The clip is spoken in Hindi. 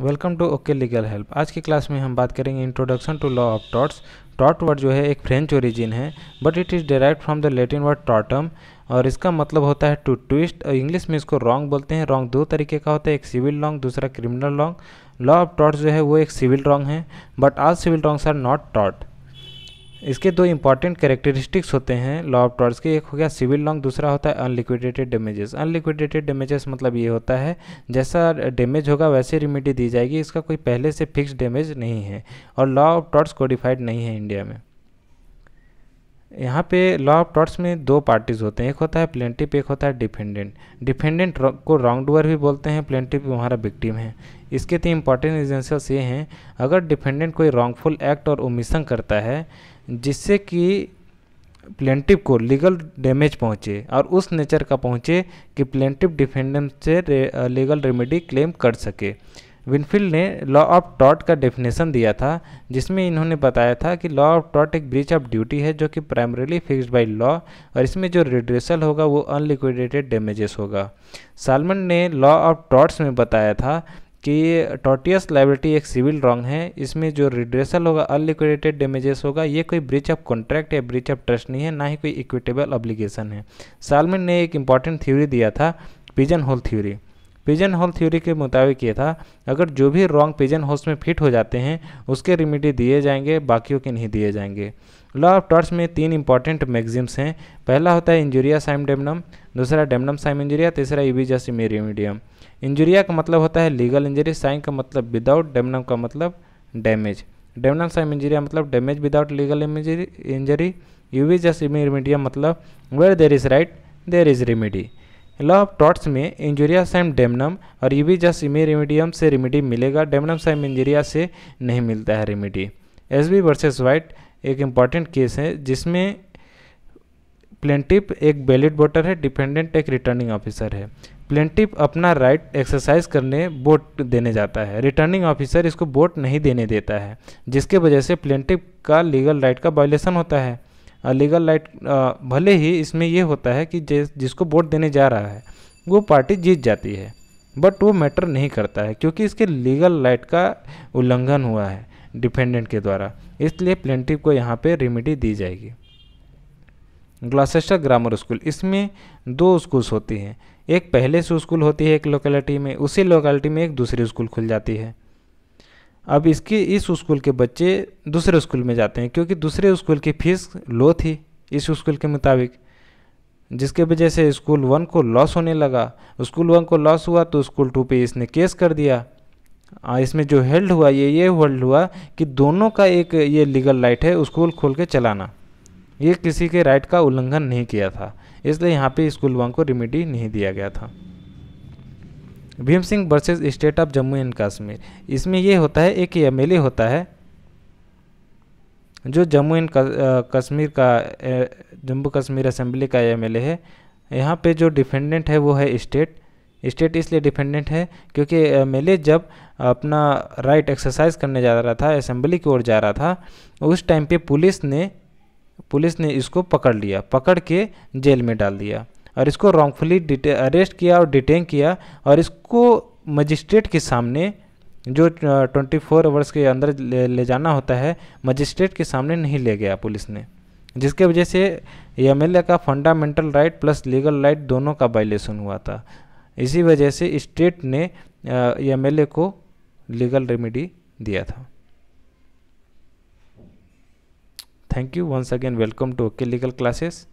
welcome to okay legal help आज की क्लास में हम बात करेंगे introduction to law of torts टॉट वर्ड जो है एक फ्रेंच ओरिजिन है but it is direct from the Latin word tortum और इसका मतलब होता है टू ट्विस्ट और इंग्लिश में इसको रॉन्ग बोलते हैं रॉन्ग दो तरीके का होता है एक सिविल रॉन्ग दूसरा criminal wrong law of torts जो है वो एक सिविल रॉन्ग है but all civil wrongs are not टॉट इसके दो इंपॉर्टेंट कैरेक्टरिस्टिक्स होते हैं लॉ ऑफ टॉर्ट्स के एक हो गया सिविल लॉन्ग दूसरा होता है अनलिक्विडेटेड डैमेजेस अनलिक्विडेटेड डैमेजेस मतलब ये होता है जैसा डैमेज होगा वैसे रिमेडी दी जाएगी इसका कोई पहले से फिक्स डैमेज नहीं है और लॉ ऑफ टॉर्च कोडिफाइड नहीं है इंडिया में यहाँ पे लॉ ऑफ टॉर्ट्स में दो पार्टीज होते हैं एक होता है प्लेंटिप एक होता है डिफेंडेंट डिफेंडेंट को रॉन्ग डूअर भी बोलते हैं प्लेंटिप हमारा विक्टिम है इसके तीन इंपॉर्टेंट एजेंसियल्स ये हैं अगर डिफेंडेंट कोई रॉन्गफुल एक्ट और ओमिशन करता है जिससे कि प्लेंटिव को लीगल डैमेज पहुँचे और उस नेचर का पहुँचे कि प्लेंटिव डिफेंडेंट से लीगल रेमेडी क्लेम कर सके विनफील्ड ने लॉ ऑफ टॉट का डेफिनेशन दिया था जिसमें इन्होंने बताया था कि लॉ ऑफ टॉट एक ब्रीच ऑफ ड्यूटी है जो कि प्राइमरीली फिक्स्ड बाय लॉ और इसमें जो रिड्रेसल होगा वो अनलिक्विडेटेड डैमेजेस होगा सालमन ने लॉ ऑफ टॉट्स में बताया था कि टॉटियस लाइबिलिटी एक सिविल रॉन्ग है इसमें जो रिड्रेसल होगा अनलिक्विडेटेड डेमेजेस होगा ये कोई ब्रिच ऑफ कॉन्ट्रैक्ट या ब्रिच ऑफ ट्रस्ट नहीं है ना ही कोई इक्विटेबल ऑब्लिगेशन है सालमिन ने एक इंपॉर्टेंट थ्योरी दिया था pigeon hole theory pigeon hole theory के मुताबिक ये था अगर जो भी रॉन्ग पिजन होल्स में फिट हो जाते हैं उसके रिमेडी दिए जाएंगे बाकियों के नहीं दिए जाएंगे लॉ ऑफ टॉर्च में तीन इंपॉर्टेंट मैगजिम्स हैं पहला होता है इंजूरिया साइम डेमनम दूसरा डेमनम साइम इंजूरिया तीसरा ईबी जस्ट इंजुरिया इंजूरिया का मतलब होता है लीगल इंजरी साइन का मतलब विदाउट डेमनम का मतलब डैमेज डेमनम साइम इंजरिया मतलब damage without legal injury ubi jus remedium मतलब where there is right there is remedy law of torts में इंजूरिया साइम डेमनम और भी जस इमे रेमिडियम से रेमिडी मिलेगा डेमनम साइम इंजूरिया से नहीं मिलता है remedy Ashby versus White एक इंपॉर्टेंट केस है जिसमें प्लेंटिप एक बैलिड वोटर है डिपेंडेंट एक रिटर्निंग ऑफिसर है प्लेंटिप अपना राइट एक्सरसाइज करने वोट देने जाता है रिटर्निंग ऑफिसर इसको वोट नहीं देने देता है जिसके वजह से प्लेंटिप का लीगल राइट का वायलेशन होता है लीगल राइट भले ही इसमें यह होता है कि जिसको वोट देने जा रहा है वो पार्टी जीत जाती है बट वो मैटर नहीं करता है क्योंकि इसके लीगल राइट का उल्लंघन हुआ है डिफेंडेंट के द्वारा इसलिए प्लेंटिव को यहाँ पे रेमिडी दी जाएगी ग्लासेस्टर ग्रामर स्कूल इसमें दो स्कूल्स होती हैं एक पहले से स्कूल होती है एक लोकेलिटी में उसी लोकेलिटी में एक दूसरी स्कूल खुल जाती है अब इसके इस स्कूल के बच्चे दूसरे स्कूल में जाते हैं क्योंकि दूसरे स्कूल की फ़ीस लो थी इस स्कूल के मुताबिक जिसके वजह से स्कूल वन को लॉस होने लगा स्कूल वन को लॉस हुआ तो स्कूल टू पे इसने केस कर दिया आ, इसमें जो हेल्ड हुआ ये ये होल्ड हुआ कि दोनों का एक ये लीगल राइट है स्कूल खोल के चलाना ये किसी के राइट का उल्लंघन नहीं किया था इसलिए यहाँ पे स्कूल वन को रिमेडी नहीं दिया गया था Bhim Singh versus state of Jammu and Kashmir इसमें ये होता है एक एम होता है जो जम्मू एंड कश्मीर का जम्मू कश्मीर असेंबली का एम है यहाँ पे जो डिफेंडेंट है वो है स्टेट स्टेट इसलिए डिफेंडेंट है क्योंकि एम जब अपना राइट एक्सरसाइज करने जा रहा था असेंबली की ओर जा रहा था उस टाइम पे पुलिस ने पुलिस ने इसको पकड़ लिया पकड़ के जेल में डाल दिया और इसको रॉन्गफुली अरेस्ट किया और डिटेन किया और इसको मजिस्ट्रेट के सामने जो ट्वेंटी फोर आवर्स के अंदर ले, ले जाना होता है मजिस्ट्रेट के सामने नहीं ले गया पुलिस ने जिसके वजह से एम का fundamental right plus legal right दोनों का वायलेशन हुआ था इसी वजह से स्टेट ने एम को लीगल रेमेडी दिया था thank you once again welcome to okay legal classes